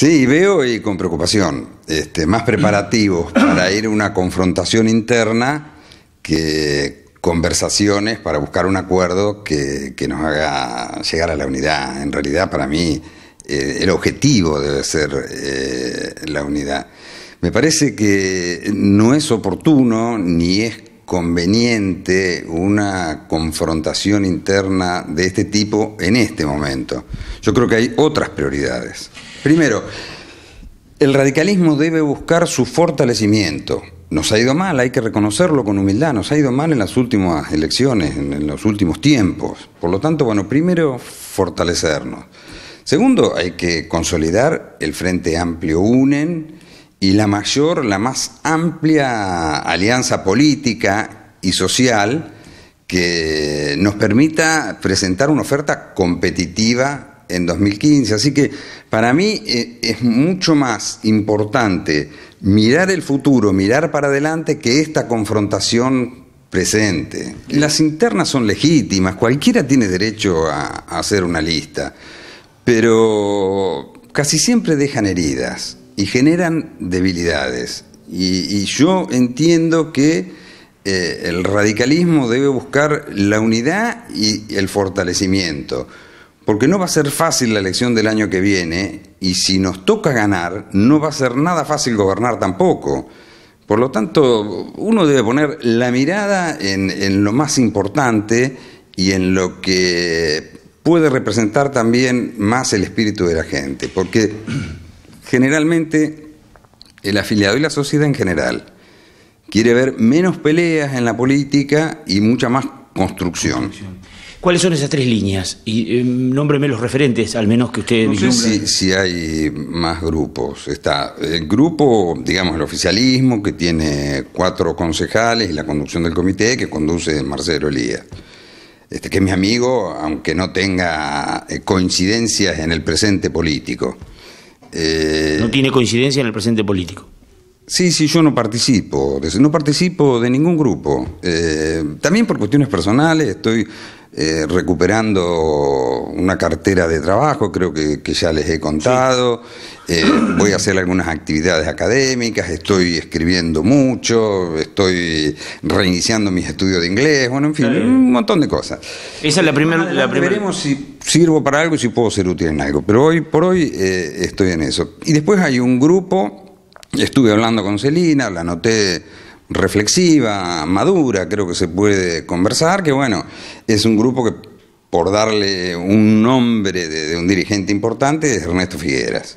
Sí, veo y con preocupación, este, más preparativos para ir a una confrontación interna que conversaciones para buscar un acuerdo que, nos haga llegar a la unidad. En realidad, para mí, eh, el objetivo debe ser eh, la unidad. Me parece que no es oportuno ni es conveniente una confrontación interna de este tipo en este momento. Yo creo que hay otras prioridades. Primero, el radicalismo debe buscar su fortalecimiento. Nos ha ido mal, hay que reconocerlo con humildad, nos ha ido mal en las últimas elecciones, en los últimos tiempos. Por lo tanto, bueno, primero fortalecernos. Segundo, hay que consolidar el Frente Amplio UNEN y la mayor, la más amplia alianza política y social que nos permita presentar una oferta competitiva en 2015. Así que para mí eh, es mucho más importante mirar el futuro, mirar para adelante, que esta confrontación presente. Las internas son legítimas, cualquiera tiene derecho a, hacer una lista, pero casi siempre dejan heridas y generan debilidades. Y, yo entiendo que eh, el radicalismo debe buscar la unidad y el fortalecimiento porque no va a ser fácil la elección del año que viene y si nos toca ganar, no va a ser nada fácil gobernar tampoco. Por lo tanto, uno debe poner la mirada en, lo más importante y en lo que puede representar también más el espíritu de la gente, porque generalmente el afiliado y la sociedad en general quiere ver menos peleas en la política y mucha más construcción. ¿Cuáles son esas tres líneas? Y em, nómbreme los referentes, al menos que usted... No sé si, hay más grupos. Está el grupo, digamos, el oficialismo, que tiene cuatro concejales y la conducción del comité, que conduce Marcelo Elías. Este, que es mi amigo, aunque no tenga eh, coincidencias en el presente político. Eh, ¿No tiene coincidencia en el presente político? Sí, sí, yo no participo, no participo de ningún grupo. Eh, también por cuestiones personales, estoy eh, recuperando una cartera de trabajo, creo que, ya les he contado, eh, voy a hacer algunas actividades académicas, estoy escribiendo mucho, estoy reiniciando mis estudios de inglés, bueno, en fin, un montón de cosas. Esa es la primera... Veremos si sirvo para algo y si puedo ser útil en algo, pero hoy por hoy eh, estoy en eso. Y después hay un grupo, estuve hablando con Celina, la noté reflexiva, madura, creo que se puede conversar, que bueno, es un grupo que por darle un nombre de, un dirigente importante es Ernesto Figueras.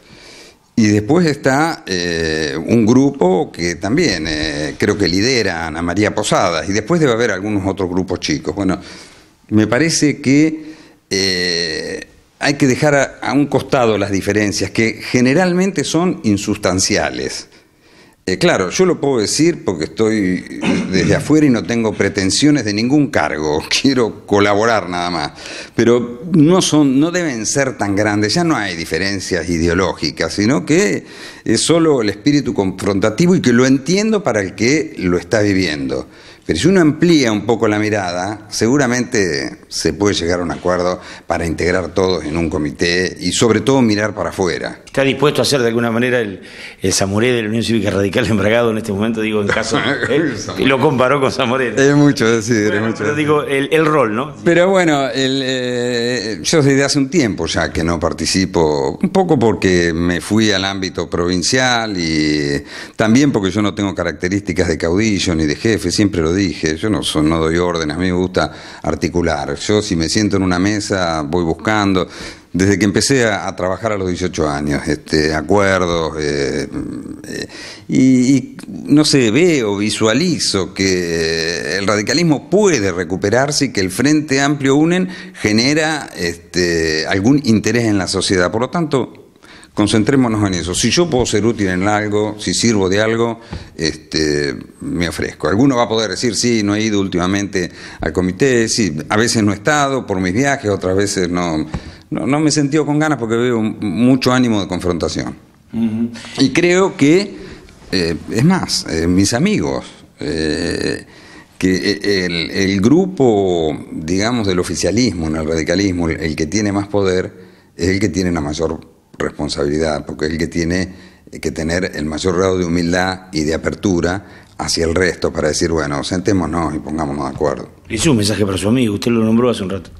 Y después está eh, un grupo que también eh, creo que lidera Ana María Posadas, y después debe haber algunos otros grupos chicos. Bueno, me parece que eh, hay que dejar a un costado las diferencias, que generalmente son insustanciales eh, claro, yo lo puedo decir porque estoy desde mm. afuera y no tengo pretensiones de ningún cargo, quiero colaborar nada más. Pero no, son, no deben ser tan grandes, ya no hay diferencias ideológicas, sino que es solo el espíritu confrontativo y que lo entiendo para el que lo está viviendo. Pero si uno amplía un poco la mirada, seguramente se puede llegar a un acuerdo para integrar todos en un comité y sobre todo mirar para afuera. ¿Está dispuesto a ser de alguna manera el, samuré de la Unión Cívica Radical embragado en este momento? Digo, en caso... lo, comparó con Moreno. Es mucho decir, es mucho. Pero digo, el, rol, ¿no? Pero bueno, eh, yo desde hace un tiempo ya que no participo, un poco porque me fui al ámbito provincial y también porque yo no tengo características de caudillo ni de jefe, siempre lo dije, yo no, no doy órdenes, a mí me gusta articular. Yo si me siento en una mesa voy buscando. Desde que empecé a, trabajar a los 18 años, este, acuerdos, eh, eh, y, y, no sé, veo, visualizo que eh, el radicalismo puede recuperarse y que el Frente Amplio UNEN genera este, algún interés en la sociedad. Por lo tanto, concentrémonos en eso. Si yo puedo ser útil en algo, si sirvo de algo, este, me ofrezco. Alguno va a poder decir, sí, no he ido últimamente al comité, sí, a veces no he estado por mis viajes, otras veces no no, no me he con ganas porque veo mucho ánimo de confrontación. Y creo que, eh, es más, eh, mis amigos, eh, que el, grupo, digamos, del oficialismo, en el radicalismo, el, que tiene más poder, es el que tiene la mayor responsabilidad, porque es el que tiene que tener el mayor grado de humildad y de apertura hacia el resto para decir, bueno, sentémonos y pongámonos de acuerdo. Y un mensaje para su amigo, usted lo nombró hace un rato.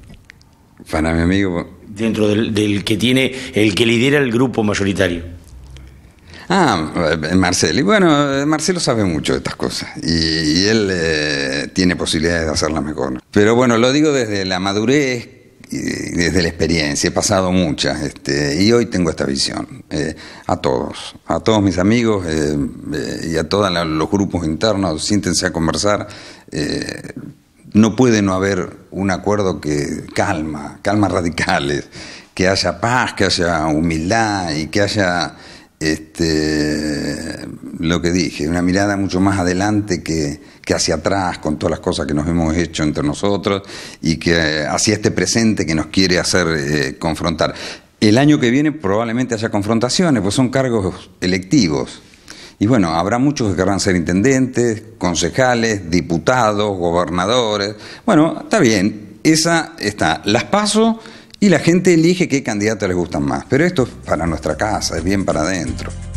Para mi amigo. Dentro del, que tiene, el que lidera el grupo mayoritario. Ah, eh, Marcelo. Y bueno, eh, Marcelo sabe mucho de estas cosas y, él eh, tiene posibilidades de hacerlas mejor. Pero bueno, lo digo desde la madurez y desde la experiencia. He pasado muchas este, y hoy tengo esta visión. a todos, a todos mis amigos y a todos los grupos internos, siéntense a conversar no puede no haber un acuerdo que calma, calma radicales, que haya paz, que haya humildad y que haya este, lo que dije, una mirada mucho más adelante que, hacia atrás con todas las cosas que nos hemos hecho entre nosotros y que hacia este presente que nos quiere hacer eh, confrontar. El año que viene probablemente haya confrontaciones, pues son cargos electivos. Y bueno, habrá muchos que querrán ser intendentes, concejales, diputados, gobernadores. Bueno, está bien, esa está. Las paso y la gente elige qué candidato les gustan más. Pero esto es para nuestra casa, es bien para adentro.